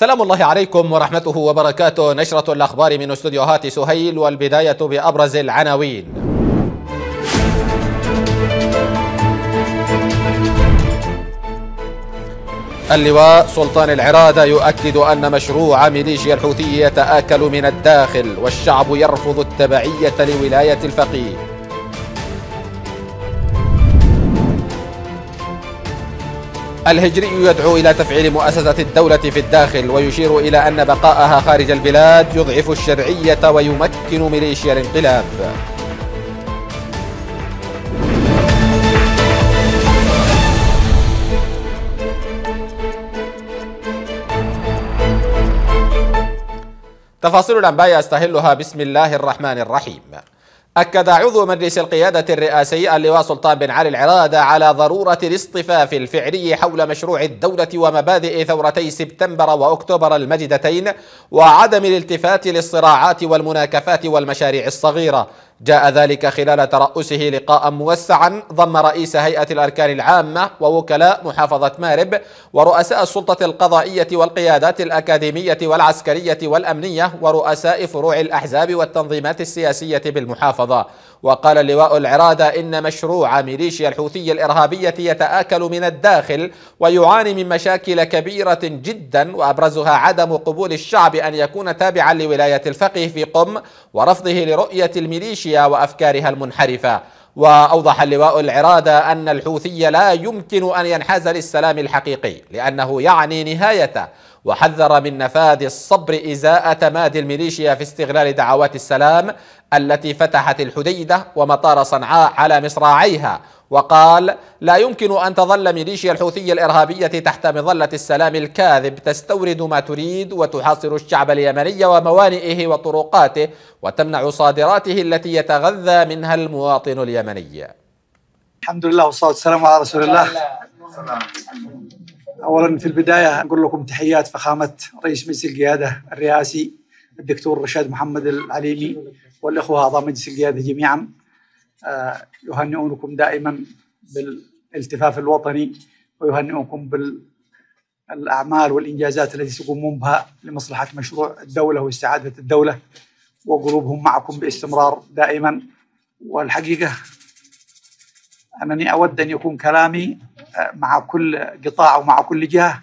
سلام الله عليكم ورحمته وبركاته نشرة الأخبار من استوديوهات سهيل والبداية بأبرز العناوين اللواء سلطان العرادة يؤكد أن مشروع ميليشيا الحوثي يتآكل من الداخل والشعب يرفض التبعية لولاية الفقيه الهجري يدعو إلى تفعيل مؤسسة الدولة في الداخل ويشير إلى أن بقاءها خارج البلاد يضعف الشرعية ويمكن ميليشيا الانقلاب تفاصيل الأنباء يستهلها بسم الله الرحمن الرحيم أكد عضو مجلس القيادة الرئاسي اللواء سلطان بن علي العرادة على ضرورة الاصطفاف الفعلي حول مشروع الدولة ومبادئ ثورتي سبتمبر وأكتوبر المجدتين وعدم الالتفات للصراعات والمناكفات والمشاريع الصغيرة جاء ذلك خلال ترأسه لقاء موسعا ضم رئيس هيئة الأركان العامة ووكلاء محافظة مارب ورؤساء السلطة القضائية والقيادات الأكاديمية والعسكرية والأمنية ورؤساء فروع الأحزاب والتنظيمات السياسية بالمحافظة وقال لواء العرادة إن مشروع ميليشيا الحوثية الإرهابية يتآكل من الداخل ويعاني من مشاكل كبيرة جدا وأبرزها عدم قبول الشعب أن يكون تابعا لولاية الفقيه في قم ورفضه لرؤية الميليشيا وأفكارها المنحرفة وأوضح اللواء العرادة أن الحوثي لا يمكن أن ينحاز للسلام الحقيقي لأنه يعني نهايته وحذر من نفاذ الصبر إزاء تمادي الميليشيا في استغلال دعوات السلام التي فتحت الحديدة ومطار صنعاء على مصراعيها وقال لا يمكن أن تظل ميليشيا الحوثية الإرهابية تحت مظلة السلام الكاذب تستورد ما تريد وتحاصر الشعب اليمني وموانئه وطرقاته وتمنع صادراته التي يتغذى منها المواطن اليمني الحمد لله والصلاة والسلام على رسول الله اولا في البدايه اقول لكم تحيات فخامه رئيس مجلس القياده الرئاسي الدكتور رشاد محمد العليمي والاخوه اعضاء مجلس القياده جميعا آه، يهنئونكم دائما بالالتفاف الوطني ويهنئونكم بالاعمال والانجازات التي تقومون بها لمصلحه مشروع الدوله واستعاده الدوله وقلوبهم معكم باستمرار دائما والحقيقه انني اود ان يكون كلامي مع كل قطاع ومع كل جهه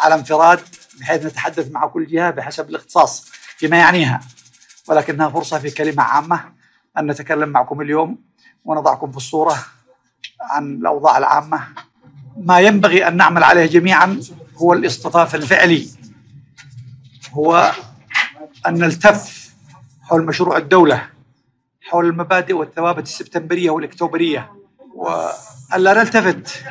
على انفراد بحيث نتحدث مع كل جهه بحسب الاختصاص فيما يعنيها ولكنها فرصه في كلمه عامه ان نتكلم معكم اليوم ونضعكم في الصوره عن الاوضاع العامه ما ينبغي ان نعمل عليه جميعا هو الاصطفاف الفعلي هو ان نلتف حول مشروع الدوله حول المبادئ والثوابت السبتمبريه والاكتوبريه وألا نلتفت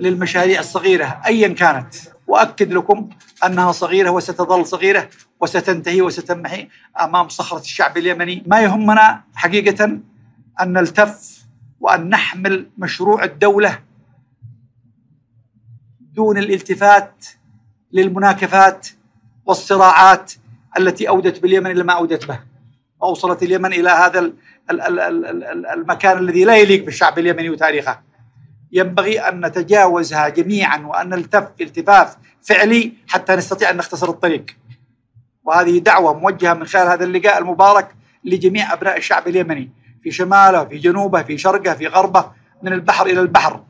للمشاريع الصغيرة أيا كانت وأكد لكم أنها صغيرة وستظل صغيرة وستنتهي وستنمحي أمام صخرة الشعب اليمني ما يهمنا حقيقة أن نلتف وأن نحمل مشروع الدولة دون الالتفات للمناكفات والصراعات التي أودت باليمن إلى ما أودت به أوصلت اليمن إلى هذا المكان الذي لا يليق بالشعب اليمني وتاريخه ينبغي أن نتجاوزها جميعا وأن نلتف التفاف فعلي حتى نستطيع أن نختصر الطريق وهذه دعوة موجهة من خلال هذا اللقاء المبارك لجميع أبناء الشعب اليمني في شماله في جنوبه في شرقه في غربه من البحر إلى البحر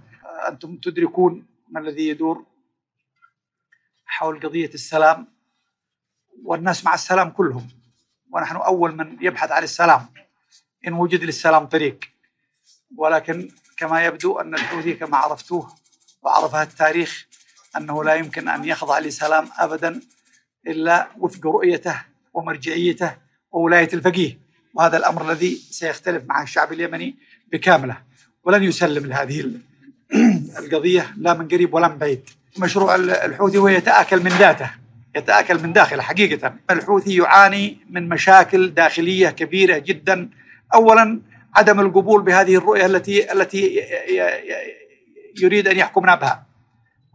أنتم تدركون ما الذي يدور حول قضية السلام والناس مع السلام كلهم ونحن أول من يبحث عن السلام إن وجد للسلام طريق ولكن كما يبدو أن الحوثي كما عرفتوه وعرفها التاريخ أنه لا يمكن أن يخضع لسلام أبدا إلا وفق رؤيته ومرجعيته وولاية الفقيه وهذا الأمر الذي سيختلف مع الشعب اليمني بكامله ولن يسلم لهذه القضية لا من قريب ولا من بعيد مشروع الحوثي هو يتآكل من ذاته يتآكل من داخله حقيقة الحوثي يعاني من مشاكل داخلية كبيرة جدا أولا عدم القبول بهذه الرؤية التي التي يريد أن يحكمنا بها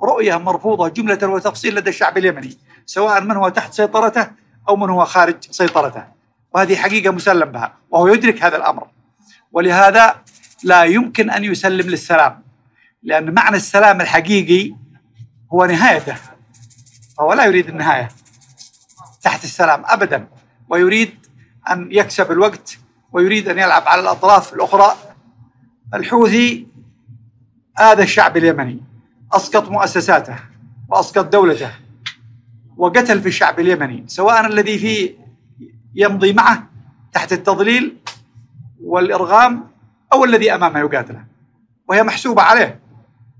رؤية مرفوضة جملة وتفصيل لدى الشعب اليمني سواء من هو تحت سيطرته أو من هو خارج سيطرته وهذه حقيقة مسلم بها وهو يدرك هذا الأمر ولهذا لا يمكن أن يسلم للسلام لأن معنى السلام الحقيقي هو نهايته فهو لا يريد النهاية تحت السلام أبدا ويريد أن يكسب الوقت ويريد أن يلعب على الأطراف الأخرى الحوثي هذا الشعب اليمني أسقط مؤسساته وأسقط دولته وقتل في الشعب اليمني سواء الذي فيه يمضي معه تحت التضليل والإرغام أو الذي أمامه يقاتله وهي محسوبة عليه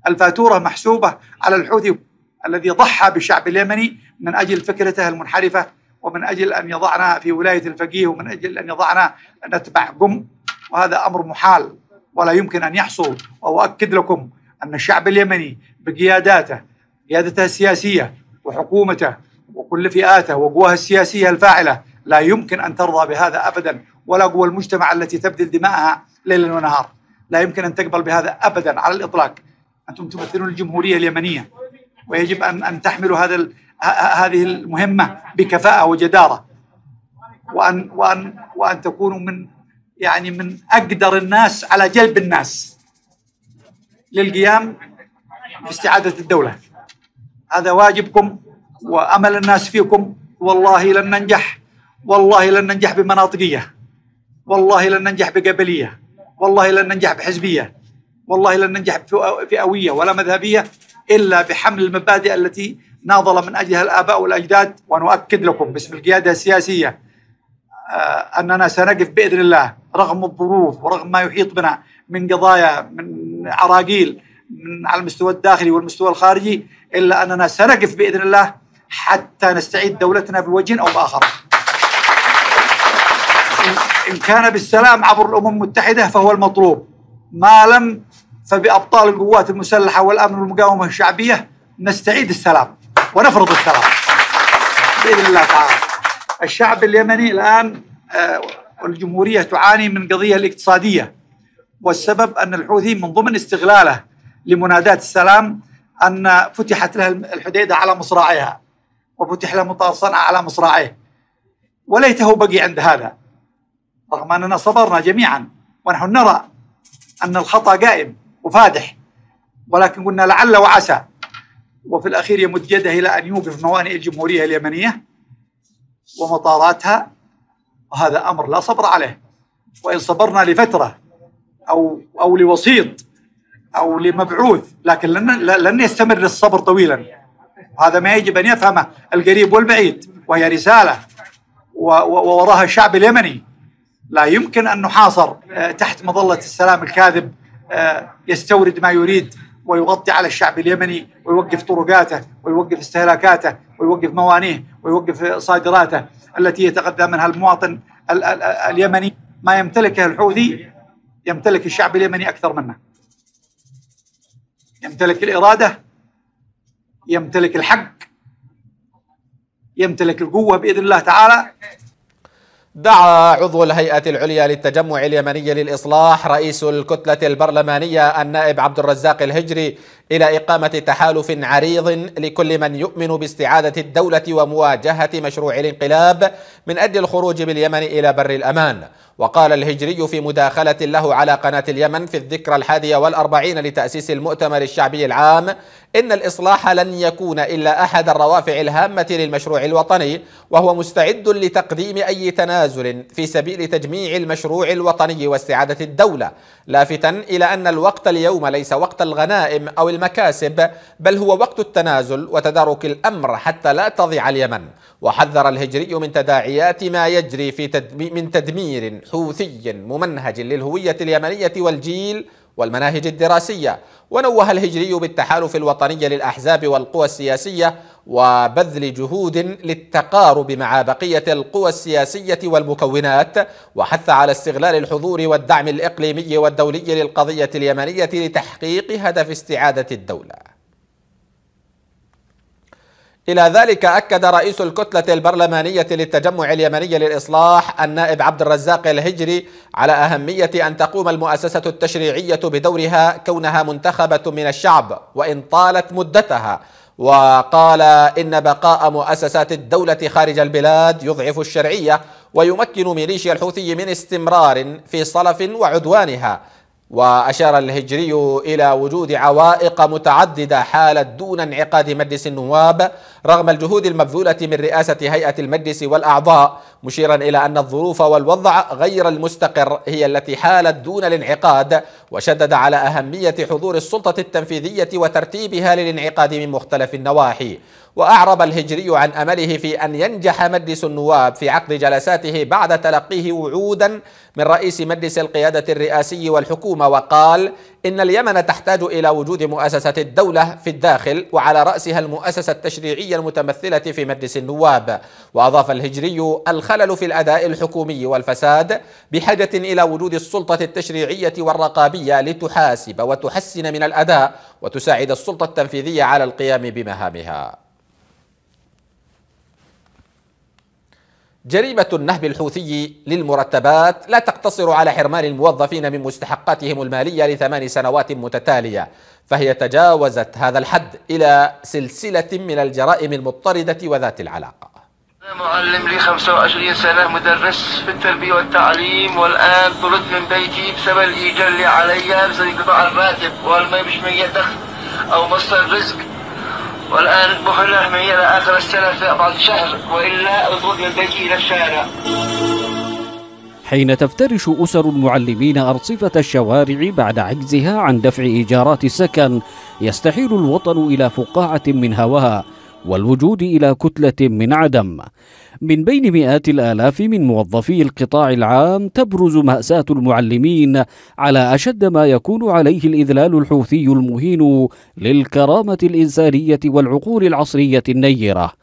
الفاتورة محسوبة على الحوثي الذي ضحى بالشعب اليمني من أجل فكرته المنحرفة ومن أجل أن يضعنا في ولاية الفقيه ومن أجل أن يضعنا نتبع قم وهذا أمر محال ولا يمكن أن يحصل وأؤكد لكم أن الشعب اليمني بقياداته قيادته السياسية وحكومته وكل فئاته وقواه السياسية الفاعلة لا يمكن أن ترضى بهذا أبدا ولا قوى المجتمع التي تبذل دماءها ليلا ونهار لا يمكن أن تقبل بهذا أبدا على الإطلاق أنتم تمثلون الجمهورية اليمنية ويجب ان ان تحملوا هذا هذه المهمه بكفاءه وجداره وان وان وان تكونوا من يعني من اقدر الناس على جلب الناس للقيام باستعاده الدوله هذا واجبكم وامل الناس فيكم والله لن ننجح والله لن ننجح بمناطقيه والله لن ننجح بقبليه والله لن ننجح بحزبيه والله لن ننجح بفئويه ولا مذهبيه إلا بحمل المبادئ التي ناضل من أجلها الآباء والأجداد وأنا أؤكد لكم باسم القيادة السياسية آه، أننا سنقف بإذن الله رغم الظروف ورغم ما يحيط بنا من قضايا من عراقيل من على المستوى الداخلي والمستوى الخارجي إلا أننا سنقف بإذن الله حتى نستعيد دولتنا بوجه أو بآخر إن كان بالسلام عبر الأمم المتحدة فهو المطلوب ما لم فبأبطال القوات المسلحة والأمن والمقاومة الشعبية نستعيد السلام ونفرض السلام بإذن الله تعالى الشعب اليمني الآن والجمهورية آه، تعاني من قضية الاقتصادية والسبب أن الحوثي من ضمن استغلاله لمناداة السلام أن فتحت لها الحديدة على مصراعيها وفتح له مطار صنعاء على مصراعيه وليته بقي عند هذا رغم أننا صبرنا جميعا ونحن نرى أن الخطأ قائم وفادح ولكن قلنا لعل وعسى وفي الأخير يمد يده إلى أن يوقف موانئ الجمهورية اليمنية ومطاراتها وهذا أمر لا صبر عليه وإن صبرنا لفترة أو أو لوسيط أو لمبعوث لكن لن لن يستمر الصبر طويلا هذا ما يجب أن يفهمه القريب والبعيد وهي رسالة ووراها الشعب اليمني لا يمكن أن نحاصر آه، تحت مظلة السلام الكاذب آه، يستورد ما يريد ويغطي على الشعب اليمني ويوقف طرقاته ويوقف استهلاكاته ويوقف موانيه ويوقف صادراته التي يتغذى منها المواطن ال ال اليمني ما يمتلكه الحوثي يمتلك الشعب اليمني اكثر منه يمتلك الاراده يمتلك الحق يمتلك القوه باذن الله تعالى دعا عضو الهيئة العليا للتجمع اليمني للإصلاح رئيس الكتلة البرلمانية النائب عبد الرزاق الهجري إلى إقامة تحالف عريض لكل من يؤمن باستعادة الدولة ومواجهة مشروع الانقلاب من أجل الخروج باليمن إلى بر الأمان وقال الهجري في مداخلة له على قناة اليمن في الذكرى الحادية والأربعين لتأسيس المؤتمر الشعبي العام إن الإصلاح لن يكون إلا أحد الروافع الهامة للمشروع الوطني وهو مستعد لتقديم أي تنازل في سبيل تجميع المشروع الوطني واستعادة الدولة لافتا إلى أن الوقت اليوم ليس وقت الغنائم أو المكاسب بل هو وقت التنازل وتدارك الأمر حتى لا تضيع اليمن وحذر الهجري من تداعيات ما يجري في تدمي من تدمير حوثي ممنهج للهوية اليمنية والجيل والمناهج الدراسية ونوه الهجري بالتحالف الوطني للأحزاب والقوى السياسية وبذل جهود للتقارب مع بقية القوى السياسية والمكونات وحث على استغلال الحضور والدعم الإقليمي والدولي للقضية اليمنية لتحقيق هدف استعادة الدولة إلى ذلك أكد رئيس الكتلة البرلمانية للتجمع اليمني للإصلاح النائب عبد الرزاق الهجري على أهمية أن تقوم المؤسسة التشريعية بدورها كونها منتخبة من الشعب وإن طالت مدتها وقال إن بقاء مؤسسات الدولة خارج البلاد يضعف الشرعية ويمكن ميليشيا الحوثي من استمرار في صلف وعدوانها وأشار الهجري إلى وجود عوائق متعددة حالت دون انعقاد مجلس النواب رغم الجهود المبذولة من رئاسة هيئة المجلس والأعضاء مشيرا إلى أن الظروف والوضع غير المستقر هي التي حالت دون الانعقاد وشدد على أهمية حضور السلطة التنفيذية وترتيبها للانعقاد من مختلف النواحي وأعرب الهجري عن أمله في أن ينجح مجلس النواب في عقد جلساته بعد تلقيه وعودا من رئيس مجلس القيادة الرئاسي والحكومة وقال إن اليمن تحتاج إلى وجود مؤسسة الدولة في الداخل وعلى رأسها المؤسسة التشريعية المتمثلة في مجلس النواب وأضاف الهجري الخلل في الأداء الحكومي والفساد بحاجة إلى وجود السلطة التشريعية والرقابية لتحاسب وتحسن من الأداء وتساعد السلطة التنفيذية على القيام بمهامها جريمة النهب الحوثي للمرتبات لا تقتصر على حرمان الموظفين من مستحقاتهم المالية لثمان سنوات متتالية فهي تجاوزت هذا الحد إلى سلسلة من الجرائم المضطردة وذات العلاقة معلم لي 25 سنة مدرس في التربية والتعليم والآن طلت من بيتي بسبب الإيجار اللي علي بسبب قطع الراتب والما مش من دخل أو مصدر رزق والآن أصبح اللحم إلى آخر السنة بعد شهر وإلا أطرد من بيتي إلى الشارع حين تفترش أسر المعلمين أرصفة الشوارع بعد عجزها عن دفع إيجارات السكن يستحيل الوطن إلى فقاعة من هواها والوجود إلى كتلة من عدم من بين مئات الآلاف من موظفي القطاع العام تبرز مأساة المعلمين على أشد ما يكون عليه الإذلال الحوثي المهين للكرامة الإنسانية والعقول العصرية النيرة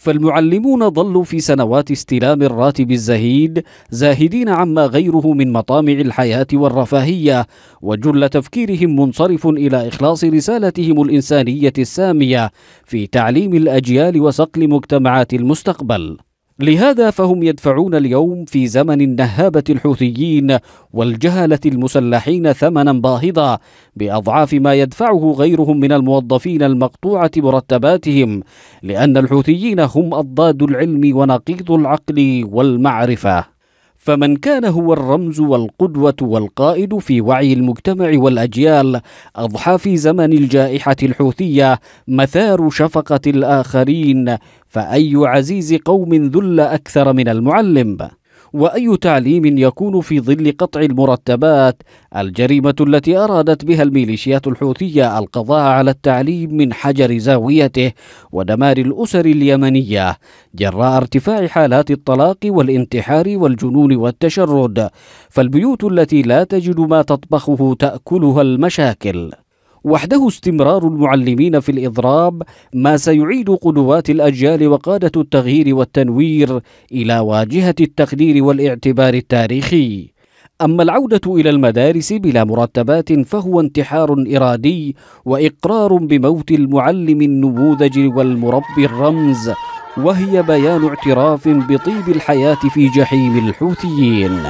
فالمعلمون ظلوا في سنوات استلام الراتب الزهيد زاهدين عما غيره من مطامع الحياة والرفاهية وجل تفكيرهم منصرف إلى إخلاص رسالتهم الإنسانية السامية في تعليم الأجيال وصقل مجتمعات المستقبل لهذا فهم يدفعون اليوم في زمن النهابة الحوثيين والجهلة المسلحين ثمنا باهظا بأضعاف ما يدفعه غيرهم من الموظفين المقطوعة مرتباتهم لأن الحوثيين هم أضداد العلم ونقيض العقل والمعرفة فمن كان هو الرمز والقدوة والقائد في وعي المجتمع والأجيال أضحى في زمن الجائحة الحوثية مثار شفقة الآخرين فأي عزيز قوم ذل أكثر من المعلم واي تعليم يكون في ظل قطع المرتبات الجريمه التي ارادت بها الميليشيات الحوثيه القضاء على التعليم من حجر زاويته ودمار الاسر اليمنيه جراء ارتفاع حالات الطلاق والانتحار والجنون والتشرد فالبيوت التي لا تجد ما تطبخه تاكلها المشاكل وحده استمرار المعلمين في الإضراب ما سيعيد قدوات الأجيال وقادة التغيير والتنوير إلى واجهة التقدير والاعتبار التاريخي أما العودة إلى المدارس بلا مرتبات فهو انتحار إرادي وإقرار بموت المعلم النموذج والمربي الرمز وهي بيان اعتراف بطيب الحياة في جحيم الحوثيين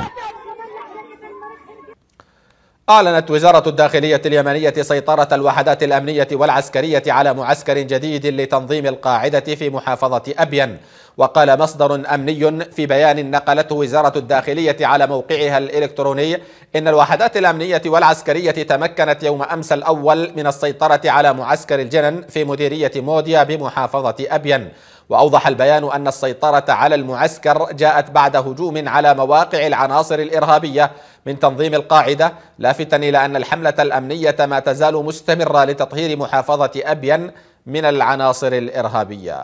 أعلنت وزارة الداخلية اليمنية سيطرة الوحدات الأمنية والعسكرية على معسكر جديد لتنظيم القاعدة في محافظة أبين وقال مصدر أمني في بيان نقلته وزارة الداخلية على موقعها الإلكتروني إن الوحدات الأمنية والعسكرية تمكنت يوم أمس الأول من السيطرة على معسكر الجنن في مديرية موديا بمحافظة أبين وأوضح البيان أن السيطرة على المعسكر جاءت بعد هجوم على مواقع العناصر الإرهابية من تنظيم القاعدة لافتا إلى أن الحملة الأمنية ما تزال مستمرة لتطهير محافظة أبين من العناصر الإرهابية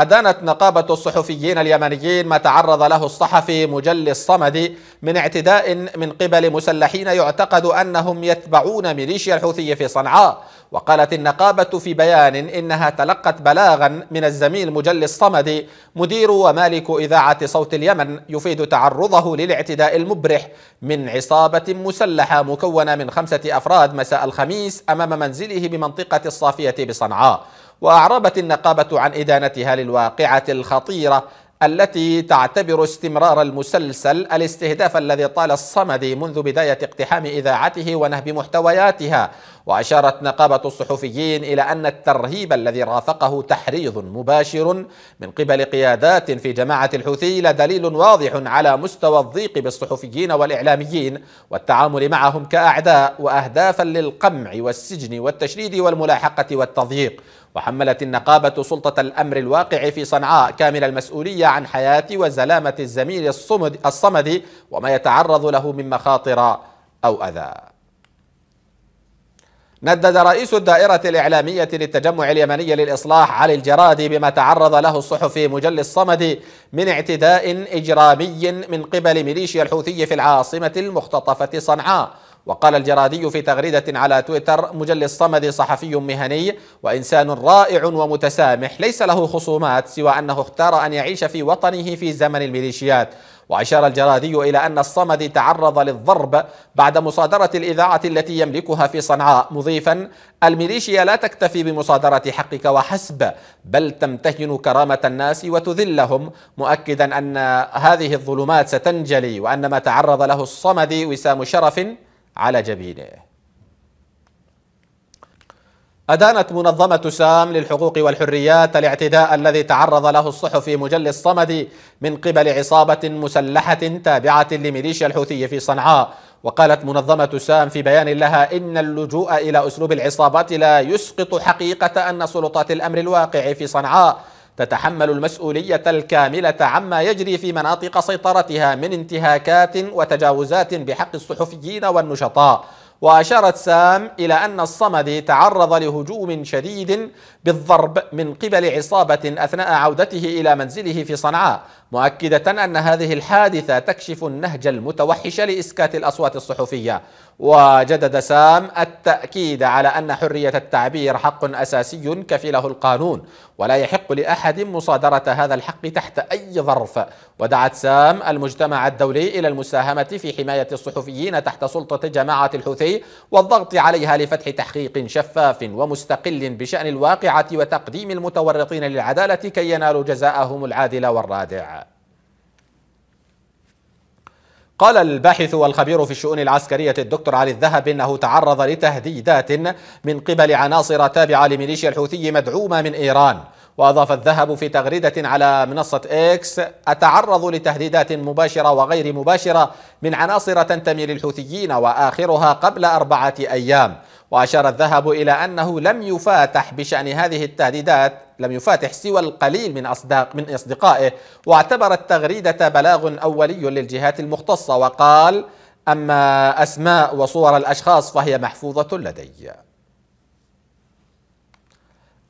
أدانت نقابة الصحفيين اليمنيين ما تعرض له الصحفي مجلي الصمد من اعتداء من قبل مسلحين يعتقد أنهم يتبعون ميليشيا الحوثي في صنعاء وقالت النقابة في بيان إنها تلقت بلاغا من الزميل مجلي الصمد مدير ومالك إذاعة صوت اليمن يفيد تعرضه للاعتداء المبرح من عصابة مسلحة مكونة من خمسة أفراد مساء الخميس أمام منزله بمنطقة الصافية بصنعاء وأعربت النقابة عن إدانتها للواقعة الخطيرة التي تعتبر استمرار المسلسل الاستهداف الذي طال الصمد منذ بداية اقتحام إذاعته ونهب محتوياتها وأشارت نقابة الصحفيين إلى أن الترهيب الذي رافقه تحريض مباشر من قبل قيادات في جماعة الحوثي لدليل واضح على مستوى الضيق بالصحفيين والإعلاميين والتعامل معهم كأعداء وأهدافا للقمع والسجن والتشريد والملاحقة والتضييق وحملت النقابة سلطة الأمر الواقع في صنعاء كامل المسؤولية عن حياة وزلامة الزميل الصمد, الصمد وما يتعرض له من مخاطر أو أذى ندد رئيس الدائرة الإعلامية للتجمع اليمني للإصلاح علي الجرادي بما تعرض له الصحفي مجل الصمد من اعتداء إجرامي من قبل ميليشيا الحوثي في العاصمة المختطفة صنعاء وقال الجرادي في تغريدة على تويتر مجل الصمد صحفي مهني وإنسان رائع ومتسامح ليس له خصومات سوى أنه اختار أن يعيش في وطنه في زمن الميليشيات وأشار الجرادي إلى أن الصمدي تعرض للضرب بعد مصادرة الإذاعة التي يملكها في صنعاء مضيفا الميليشيا لا تكتفي بمصادرة حقك وحسب بل تمتهن كرامة الناس وتذلهم مؤكدا أن هذه الظلمات ستنجلي وأن ما تعرض له الصمدي وسام شرف على جبينه أدانت منظمة سام للحقوق والحريات الاعتداء الذي تعرض له الصحفي مجل الصمد من قبل عصابة مسلحة تابعة لميليشيا الحوثي في صنعاء وقالت منظمة سام في بيان لها إن اللجوء إلى أسلوب العصابات لا يسقط حقيقة أن سلطات الأمر الواقع في صنعاء تتحمل المسؤولية الكاملة عما يجري في مناطق سيطرتها من انتهاكات وتجاوزات بحق الصحفيين والنشطاء وأشارت سام إلى أن الصمد تعرض لهجوم شديد بالضرب من قبل عصابة أثناء عودته إلى منزله في صنعاء مؤكدة أن هذه الحادثة تكشف النهج المتوحش لإسكات الأصوات الصحفية وجدد سام التأكيد على أن حرية التعبير حق أساسي كفله القانون ولا يحق لأحد مصادرة هذا الحق تحت أي ظرف ودعت سام المجتمع الدولي إلى المساهمة في حماية الصحفيين تحت سلطة جماعة الحوثي والضغط عليها لفتح تحقيق شفاف ومستقل بشأن الواقعة وتقديم المتورطين للعدالة كي ينالوا جزاءهم العادل والرادع قال الباحث والخبير في الشؤون العسكرية الدكتور علي الذهب إنه تعرض لتهديدات من قبل عناصر تابعة لميليشيا الحوثي مدعومة من إيران وأضاف الذهب في تغريدة على منصة إكس أتعرض لتهديدات مباشرة وغير مباشرة من عناصر تنتمي للحوثيين وآخرها قبل أربعة أيام وأشار الذهب إلى أنه لم يفاتح بشأن هذه التهديدات لم يفاتح سوى القليل من أصداق من أصدقائه واعتبر التغريدة بلاغ أولي للجهات المختصة وقال أما أسماء وصور الأشخاص فهي محفوظة لدي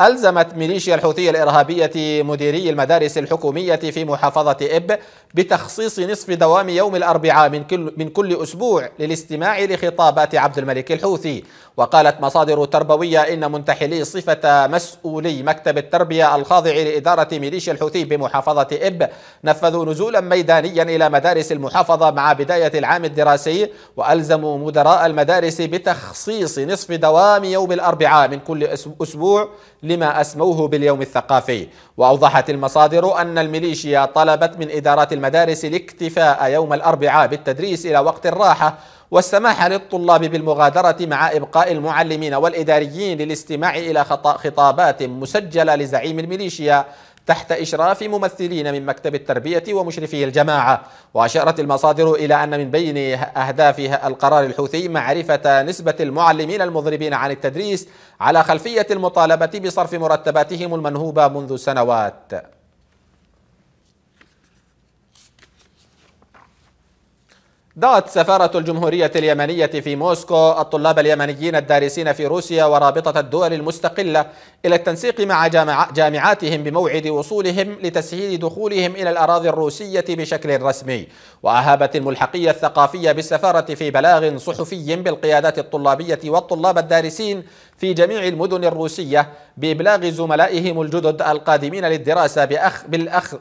ألزمت ميليشيا الحوثية الإرهابية مديري المدارس الحكومية في محافظة إب بتخصيص نصف دوام يوم الأربعاء من كل, من كل أسبوع للاستماع لخطابات عبد الملك الحوثي وقالت مصادر تربوية إن منتحلي صفة مسؤولي مكتب التربية الخاضع لإدارة ميليشيا الحوثي بمحافظة إب نفذوا نزولا ميدانيا إلى مدارس المحافظة مع بداية العام الدراسي وألزموا مدراء المدارس بتخصيص نصف دوام يوم الأربعاء من كل أسبوع لما أسموه باليوم الثقافي وأوضحت المصادر أن الميليشيا طلبت من إدارات المدارس الاكتفاء يوم الأربعاء بالتدريس إلى وقت الراحة والسماح للطلاب بالمغادرة مع إبقاء المعلمين والإداريين للاستماع إلى خطابات مسجلة لزعيم الميليشيا تحت إشراف ممثلين من مكتب التربية ومشرفي الجماعة وأشارت المصادر إلى أن من بين أهداف القرار الحوثي معرفة نسبة المعلمين المضربين عن التدريس على خلفية المطالبة بصرف مرتباتهم المنهوبة منذ سنوات دعت سفارة الجمهورية اليمنية في موسكو الطلاب اليمنيين الدارسين في روسيا ورابطة الدول المستقلة إلى التنسيق مع جامعاتهم بموعد وصولهم لتسهيل دخولهم إلى الأراضي الروسية بشكل رسمي وأهابت الملحقية الثقافية بالسفارة في بلاغ صحفي بالقيادات الطلابية والطلاب الدارسين في جميع المدن الروسية بإبلاغ زملائهم الجدد القادمين للدراسة بأخ بالأخ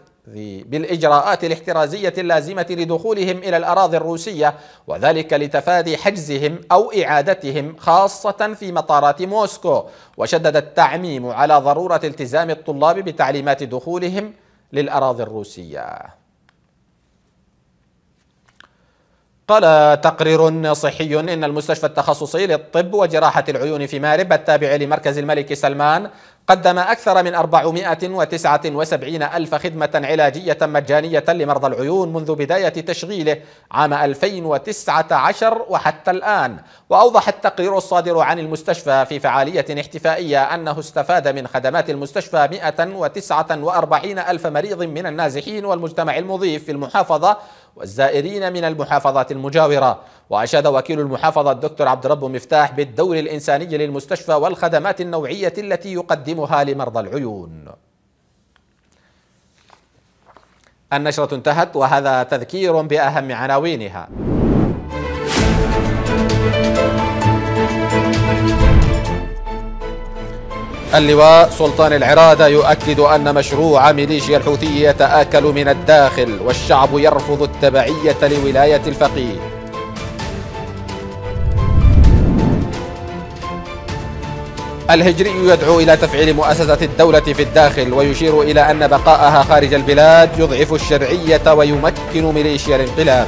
بالإجراءات الاحترازية اللازمة لدخولهم إلى الأراضي الروسية وذلك لتفادي حجزهم أو إعادتهم خاصة في مطارات موسكو وشدد التعميم على ضرورة التزام الطلاب بتعليمات دخولهم للأراضي الروسية قال تقرير صحي إن المستشفى التخصصي للطب وجراحة العيون في مارب التابع لمركز الملك سلمان قدم أكثر من 479 ألف خدمة علاجية مجانية لمرضى العيون منذ بداية تشغيله عام 2019 وحتى الآن وأوضح التقرير الصادر عن المستشفى في فعالية احتفائية أنه استفاد من خدمات المستشفى 149 ألف مريض من النازحين والمجتمع المضيف في المحافظة والزائرين من المحافظات المجاورة وأشاد وكيل المحافظة الدكتور عبد رب مفتاح بالدور الإنساني للمستشفى والخدمات النوعية التي يقدمها لمرضى العيون النشرة انتهت وهذا تذكير بأهم عناوينها اللواء سلطان العرادة يؤكد أن مشروع ميليشيا الحوثي يتآكل من الداخل والشعب يرفض التبعية لولاية الفقيه الهجري يدعو إلى تفعيل مؤسسة الدولة في الداخل ويشير إلى أن بقاءها خارج البلاد يضعف الشرعية ويمكن ميليشيا الانقلاب